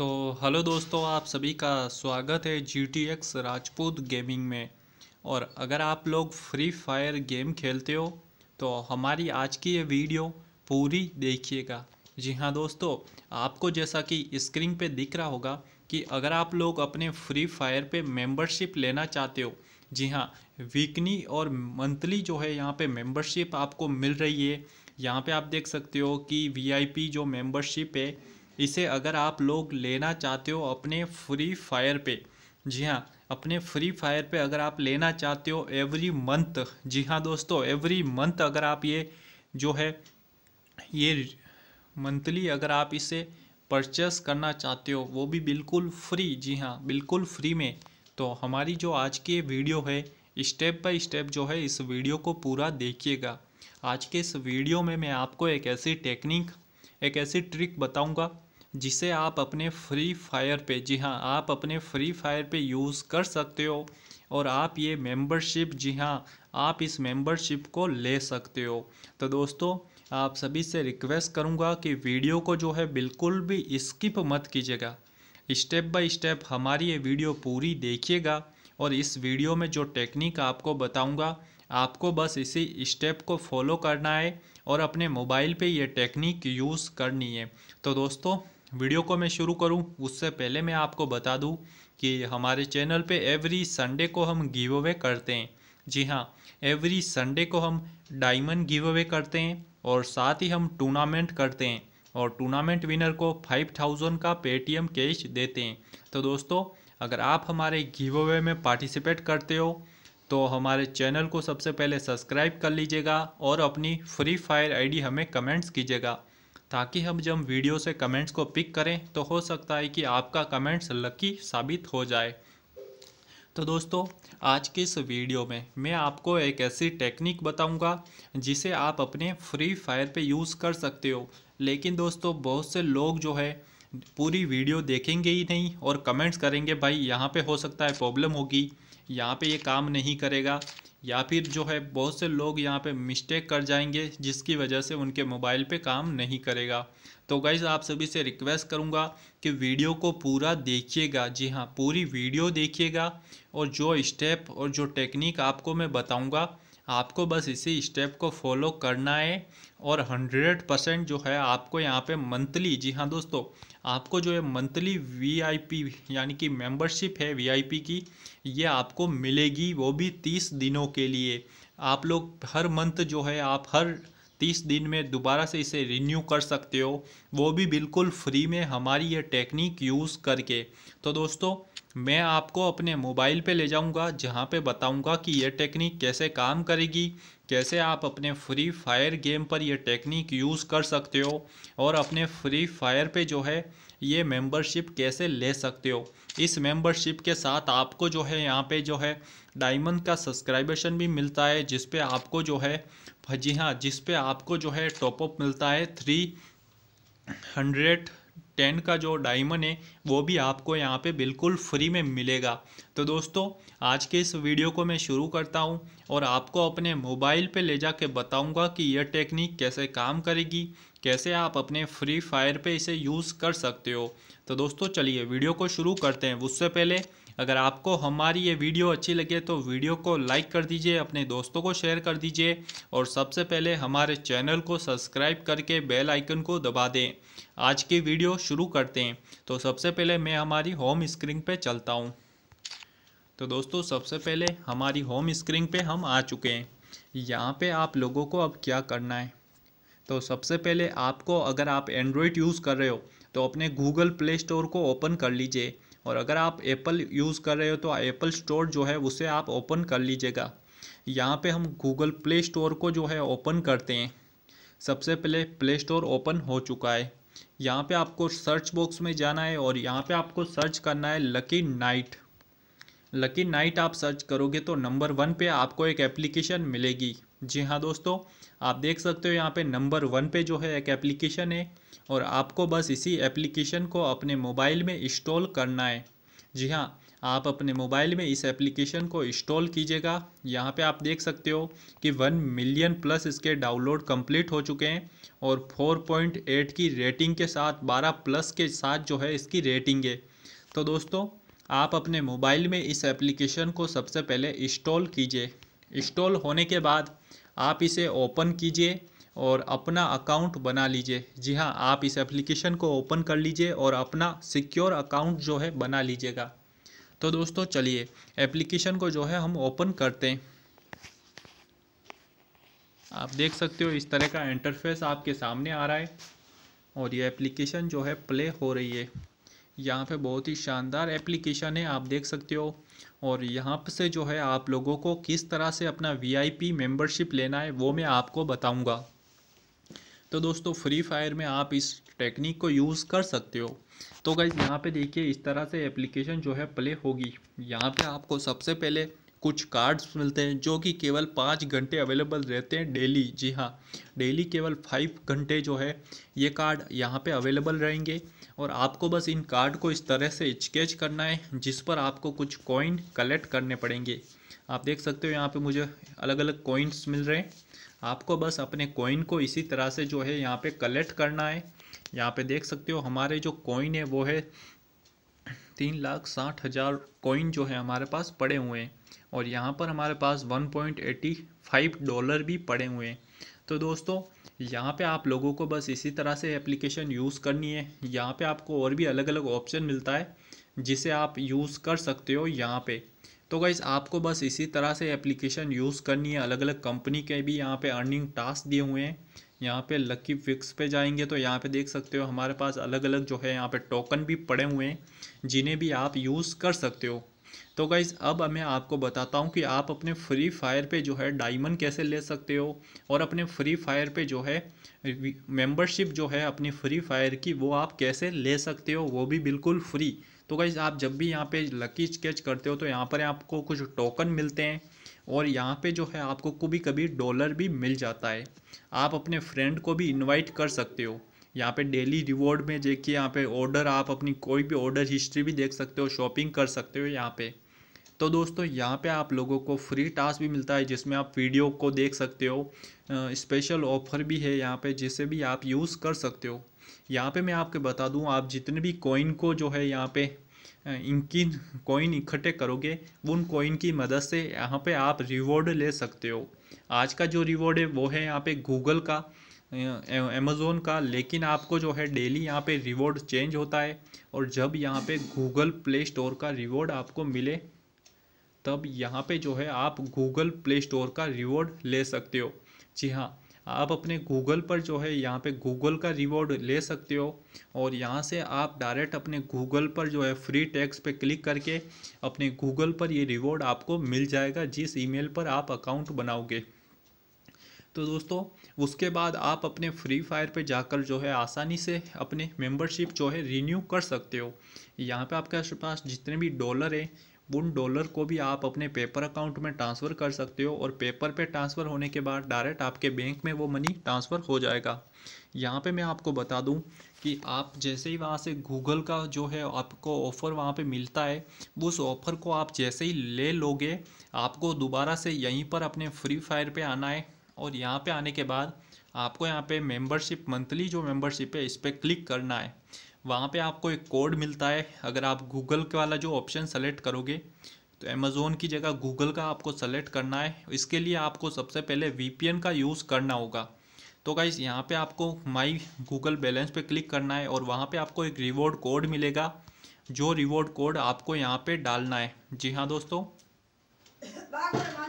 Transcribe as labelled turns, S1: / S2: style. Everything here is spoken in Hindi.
S1: तो हेलो दोस्तों आप सभी का स्वागत है G T X Rajput Gaming में और अगर आप लोग फ्री फायर गेम खेलते हो तो हमारी आज की ये वीडियो पूरी देखिएगा जी हाँ दोस्तों आपको जैसा कि स्क्रीन पे दिख रहा होगा कि अगर आप लोग अपने फ्री फायर पे मेंबरशिप लेना चाहते हो जी हाँ वीकली और मंथली जो है यहाँ पे मेंबरशिप आपको मिल रही है यहाँ पे आप देख सकते हो कि वीआईपी जो मेंबरशिप है इसे अगर आप लोग लेना चाहते हो अपने फ्री फायर पे जी हाँ अपने फ्री फायर पे अगर आप लेना चाहते हो एवरी मंथ जी हाँ दोस्तों एवरी मंथ अगर आप ये जो है ये मंथली अगर आप इसे परचेस करना चाहते हो वो भी बिल्कुल फ्री जी हाँ बिल्कुल फ्री में तो हमारी जो आज की वीडियो है स्टेप बाय स्टेप जो है इस वीडियो को पूरा देखिएगा आज के इस वीडियो में मैं आपको एक ऐसी टेक्निक एक ऐसी ट्रिक बताऊंगा जिसे आप अपने फ्री फायर पे जी हाँ आप अपने फ्री फायर पे यूज़ कर सकते हो और आप ये मेंबरशिप जी हाँ आप इस मेंबरशिप को ले सकते हो तो दोस्तों आप सभी से रिक्वेस्ट करूँगा कि वीडियो को जो है बिल्कुल भी स्किप मत कीजिएगा स्टेप बाय स्टेप हमारी ये वीडियो पूरी देखिएगा और इस वीडियो में जो टेक्निक आपको बताऊँगा आपको बस इसी स्टेप को फॉलो करना है और अपने मोबाइल पे ये टेक्निक यूज़ करनी है तो दोस्तों वीडियो को मैं शुरू करूं उससे पहले मैं आपको बता दूं कि हमारे चैनल पे एवरी संडे को हम गिव अवे करते हैं जी हाँ एवरी संडे को हम डायमंड गिव अवे करते हैं और साथ ही हम टूर्नामेंट करते हैं और टूर्नामेंट विनर को फाइव थाउजेंड का पेटीएम कैश देते हैं तो दोस्तों अगर आप हमारे गिव अवे में पार्टिसिपेट करते हो तो हमारे चैनल को सबसे पहले सब्सक्राइब कर लीजिएगा और अपनी फ्री फायर आईडी हमें कमेंट्स कीजिएगा ताकि हम जब वीडियो से कमेंट्स को पिक करें तो हो सकता है कि आपका कमेंट्स लकी साबित हो जाए तो दोस्तों आज के इस वीडियो में मैं आपको एक ऐसी टेक्निक बताऊंगा जिसे आप अपने फ्री फायर पे यूज़ कर सकते हो लेकिन दोस्तों बहुत से लोग जो है पूरी वीडियो देखेंगे ही नहीं और कमेंट्स करेंगे भाई यहाँ पे हो सकता है प्रॉब्लम होगी यहाँ पे ये काम नहीं करेगा या फिर जो है बहुत से लोग यहाँ पे मिस्टेक कर जाएंगे जिसकी वजह से उनके मोबाइल पे काम नहीं करेगा तो गाइज़ आप सभी से रिक्वेस्ट करूँगा कि वीडियो को पूरा देखिएगा जी हाँ पूरी वीडियो देखिएगा और जो स्टेप और जो टेक्निक आपको मैं बताऊँगा आपको बस इसी स्टेप को फॉलो करना है और हंड्रेड परसेंट जो है आपको यहाँ पे मंथली जी हाँ दोस्तों आपको जो है मंथली वीआईपी यानी कि मेंबरशिप है वीआईपी की ये आपको मिलेगी वो भी तीस दिनों के लिए आप लोग हर मंथ जो है आप हर तीस दिन में दोबारा से इसे रिन्यू कर सकते हो वो भी बिल्कुल फ्री में हमारी ये टेक्निक यूज़ करके तो दोस्तों मैं आपको अपने मोबाइल पे ले जाऊंगा जहाँ पे बताऊंगा कि ये टेक्निक कैसे काम करेगी कैसे आप अपने फ्री फायर गेम पर यह टेक्निक यूज़ कर सकते हो और अपने फ्री फायर पर जो है ये मेम्बरशिप कैसे ले सकते हो इस मेंबरशिप के साथ आपको जो है यहाँ पे जो है डायमंड का सब्सक्राइबेशन भी मिलता है जिस पे आपको जो है जी हाँ जिस पे आपको जो है टॉपअप मिलता है थ्री हंड्रेड टेन का जो डायमंड है वो भी आपको यहाँ पे बिल्कुल फ्री में मिलेगा तो दोस्तों आज के इस वीडियो को मैं शुरू करता हूँ और आपको अपने मोबाइल पे ले जाके बताऊँगा कि यह टेक्निक कैसे काम करेगी कैसे आप अपने फ्री फायर पे इसे यूज़ कर सकते हो तो दोस्तों चलिए वीडियो को शुरू करते हैं उससे पहले अगर आपको हमारी ये वीडियो अच्छी लगे तो वीडियो को लाइक कर दीजिए अपने दोस्तों को शेयर कर दीजिए और सबसे पहले हमारे चैनल को सब्सक्राइब करके बेल आइकन को दबा दें आज की वीडियो शुरू करते हैं तो सबसे पहले मैं हमारी होम स्क्रीन पर चलता हूँ तो दोस्तों सबसे पहले हमारी होम स्क्रीन पर हम आ चुके हैं यहाँ पर आप लोगों को अब क्या करना है तो सबसे पहले आपको अगर आप एंड्रॉयड यूज़ कर रहे हो तो अपने गूगल प्ले स्टोर को ओपन कर लीजिए और अगर आप एप्पल यूज़ कर रहे हो तो एप्पल स्टोर जो है उसे आप ओपन कर लीजिएगा यहाँ पे हम गूगल प्ले स्टोर को जो है ओपन करते हैं सबसे पहले प्ले स्टोर ओपन हो चुका है यहाँ पे आपको सर्च बॉक्स में जाना है और यहाँ पे आपको सर्च करना है लकी नाइट लकी नाइट आप सर्च करोगे तो नंबर वन पे आपको एक एप्लीकेशन मिलेगी जी हाँ दोस्तों आप देख सकते हो यहाँ पे नंबर वन पे जो है एक एप्लीकेशन है और आपको बस इसी एप्लीकेशन को अपने मोबाइल में इंस्टॉल करना है जी हाँ आप अपने मोबाइल में इस एप्लीकेशन को इंस्टॉल कीजिएगा यहाँ पे आप देख सकते हो कि वन मिलियन प्लस इसके डाउनलोड कंप्लीट हो चुके हैं और 4.8 की रेटिंग के साथ 12 प्लस के साथ जो है इसकी रेटिंग है तो दोस्तों आप अपने मोबाइल में इस एप्लीकेशन को सबसे पहले इंस्टॉल कीजिए इंस्टॉल होने के बाद आप इसे ओपन कीजिए और अपना अकाउंट बना लीजिए जी हाँ आप इस एप्लीकेशन को ओपन कर लीजिए और अपना सिक्योर अकाउंट जो है बना लीजिएगा तो दोस्तों चलिए एप्लीकेशन को जो है हम ओपन करते हैं आप देख सकते हो इस तरह का इंटरफेस आपके सामने आ रहा है और ये एप्लीकेशन जो है प्ले हो रही है यहाँ पे बहुत ही शानदार एप्लीकेशन है आप देख सकते हो और यहाँ से जो है आप लोगों को किस तरह से अपना वीआईपी मेंबरशिप लेना है वो मैं आपको बताऊँगा तो दोस्तों फ्री फायर में आप इस टेक्निक को यूज़ कर सकते हो तो गई यहाँ पे देखिए इस तरह से एप्लीकेशन जो है प्ले होगी यहाँ पे आपको सबसे पहले कुछ कार्ड्स मिलते हैं जो कि केवल पाँच घंटे अवेलेबल रहते हैं डेली जी हाँ डेली केवल फाइव घंटे जो है ये कार्ड यहाँ पे अवेलेबल रहेंगे और आपको बस इन कार्ड को इस तरह से स्केच करना है जिस पर आपको कुछ कॉइन कलेक्ट करने पड़ेंगे आप देख सकते हो यहाँ पे मुझे अलग अलग कॉइन्स मिल रहे हैं आपको बस अपने कॉइन को इसी तरह से जो है यहाँ पर कलेक्ट करना है यहाँ पर देख सकते हो हमारे जो कॉइन है वो है तीन लाख साठ हज़ार कॉइन जो है हमारे पास पड़े हुए हैं और यहाँ पर हमारे पास 1.85 डॉलर भी पड़े हुए हैं तो दोस्तों यहाँ पे आप लोगों को बस इसी तरह से एप्लीकेशन यूज़ करनी है यहाँ पे आपको और भी अलग अलग ऑप्शन मिलता है जिसे आप यूज़ कर सकते हो यहाँ पे तो गाइज़ आपको बस इसी तरह से एप्लीकेशन यूज़ करनी है अलग अलग कंपनी के भी यहाँ पे अर्निंग टास्क दिए हुए हैं यहाँ पे लकी फिक्स पे जाएंगे तो यहाँ पे देख सकते हो हमारे पास अलग अलग जो है यहाँ पे टोकन भी पड़े हुए हैं जिन्हें भी आप यूज़ कर सकते हो तो गाइज़ अब मैं आपको बताता हूँ कि आप अपने फ्री फायर पे जो है डायमंड कैसे ले सकते हो और अपने फ्री फायर पे जो है मेंबरशिप जो है अपनी फ्री फायर की वो आप कैसे ले सकते हो वो भी बिल्कुल फ्री तो गाइज़ आप जब भी यहाँ पे लकी स्केच करते हो तो यहाँ पर आपको कुछ टोकन मिलते हैं और यहाँ पे जो है आपको कभी कभी डॉलर भी मिल जाता है आप अपने फ्रेंड को भी इनवाइट कर सकते हो यहाँ पे डेली रिवॉर्ड में देखिए यहाँ पे ऑर्डर आप अपनी कोई भी ऑर्डर हिस्ट्री भी देख सकते हो शॉपिंग कर सकते हो यहाँ पे तो दोस्तों यहाँ पे आप लोगों को फ्री टास्क भी मिलता है जिसमें आप वीडियो को देख सकते हो स्पेशल ऑफर भी है यहाँ पे जिसे भी आप यूज़ कर सकते हो यहाँ पे मैं आपके बता दूँ आप जितने भी कॉइन को जो है यहाँ पे इनकी कॉइन इकट्ठे करोगे उन कॉइन की मदद से यहाँ पे आप रिवॉर्ड ले सकते हो आज का जो रिवॉर्ड है वो है यहाँ पे गूगल का अमेज़ोन का लेकिन आपको जो है डेली यहाँ पे रिवॉर्ड चेंज होता है और जब यहाँ पे गूगल प्ले स्टोर का रिवॉर्ड आपको मिले तब यहाँ पे जो है आप गूगल प्ले स्टोर का रिवॉर्ड ले सकते हो जी हाँ आप अपने गूगल पर जो है यहाँ पे गूगल का रिवॉर्ड ले सकते हो और यहाँ से आप डायरेक्ट अपने गूगल पर जो है फ्री टैक्स पे क्लिक करके अपने गूगल पर ये रिवॉर्ड आपको मिल जाएगा जिस ईमेल पर आप अकाउंट बनाओगे तो दोस्तों उसके बाद आप अपने फ्री फायर पे जाकर जो है आसानी से अपने मेंबरशिप जो है रिन्यू कर सकते हो यहाँ पे आपके पास जितने भी डॉलर हैं उन डॉलर को भी आप अपने पेपर अकाउंट में ट्रांसफ़र कर सकते हो और पेपर पे ट्रांसफ़र होने के बाद डायरेक्ट आपके बैंक में वो मनी ट्रांसफ़र हो जाएगा यहाँ पे मैं आपको बता दूँ कि आप जैसे ही वहाँ से गूगल का जो है आपको ऑफ़र वहाँ पे मिलता है उस ऑफ़र को आप जैसे ही ले लोगे आपको दोबारा से यहीं पर अपने फ्री फायर पर आना है और यहाँ पे आने के बाद आपको यहाँ पे मेंबरशिप मंथली जो मेंबरशिप है इस पर क्लिक करना है वहाँ पे आपको एक कोड मिलता है अगर आप गूगल के वाला जो ऑप्शन सेलेक्ट करोगे तो अमेज़ोन की जगह गूगल का आपको सेलेक्ट करना है इसके लिए आपको सबसे पहले वी का यूज़ करना होगा तो गाइस यहाँ पे आपको माई गूगल बैलेंस पे क्लिक करना है और वहाँ पे आपको एक रिवॉर्ड कोड मिलेगा जो रिवॉर्ड कोड आपको यहाँ पे डालना है जी हाँ दोस्तों